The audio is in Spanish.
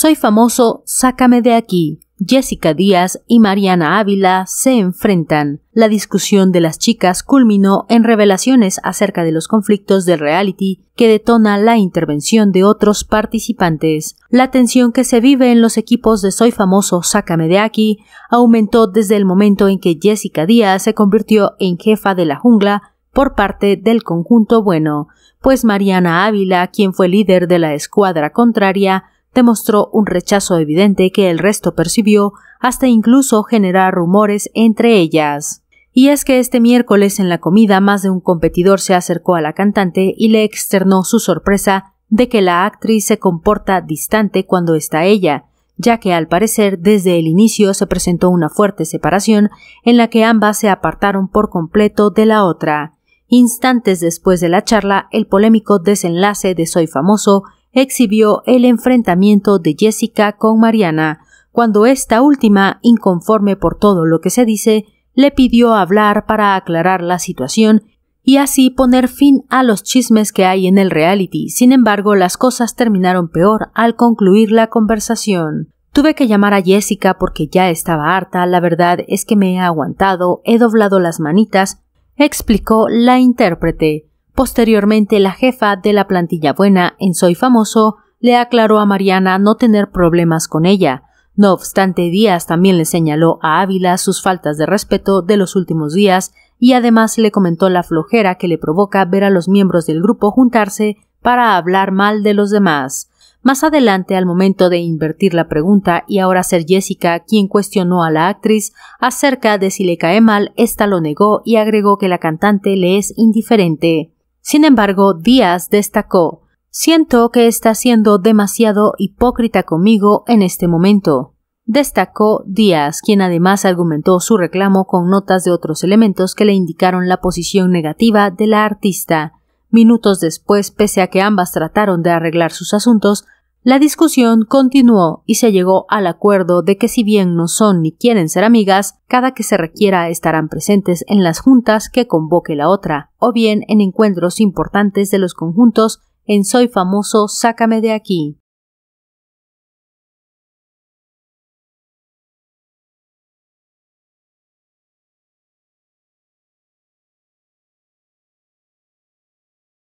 Soy famoso, sácame de aquí. Jessica Díaz y Mariana Ávila se enfrentan. La discusión de las chicas culminó en revelaciones acerca de los conflictos del reality que detona la intervención de otros participantes. La tensión que se vive en los equipos de Soy famoso, sácame de aquí aumentó desde el momento en que Jessica Díaz se convirtió en jefa de la jungla por parte del conjunto bueno, pues Mariana Ávila, quien fue líder de la escuadra contraria, demostró un rechazo evidente que el resto percibió hasta incluso generar rumores entre ellas. Y es que este miércoles en la comida más de un competidor se acercó a la cantante y le externó su sorpresa de que la actriz se comporta distante cuando está ella, ya que al parecer desde el inicio se presentó una fuerte separación en la que ambas se apartaron por completo de la otra. Instantes después de la charla, el polémico desenlace de Soy Famoso exhibió el enfrentamiento de Jessica con Mariana, cuando esta última, inconforme por todo lo que se dice, le pidió hablar para aclarar la situación y así poner fin a los chismes que hay en el reality. Sin embargo, las cosas terminaron peor al concluir la conversación. Tuve que llamar a Jessica porque ya estaba harta, la verdad es que me he aguantado, he doblado las manitas, explicó la intérprete. Posteriormente, la jefa de la plantilla buena en Soy Famoso le aclaró a Mariana no tener problemas con ella. No obstante, Díaz también le señaló a Ávila sus faltas de respeto de los últimos días y además le comentó la flojera que le provoca ver a los miembros del grupo juntarse para hablar mal de los demás. Más adelante, al momento de invertir la pregunta y ahora ser Jessica quien cuestionó a la actriz acerca de si le cae mal, ésta lo negó y agregó que la cantante le es indiferente. Sin embargo, Díaz destacó Siento que está siendo demasiado hipócrita conmigo en este momento. Destacó Díaz, quien además argumentó su reclamo con notas de otros elementos que le indicaron la posición negativa de la artista. Minutos después, pese a que ambas trataron de arreglar sus asuntos, la discusión continuó y se llegó al acuerdo de que si bien no son ni quieren ser amigas, cada que se requiera estarán presentes en las juntas que convoque la otra, o bien en encuentros importantes de los conjuntos en Soy famoso, sácame de aquí.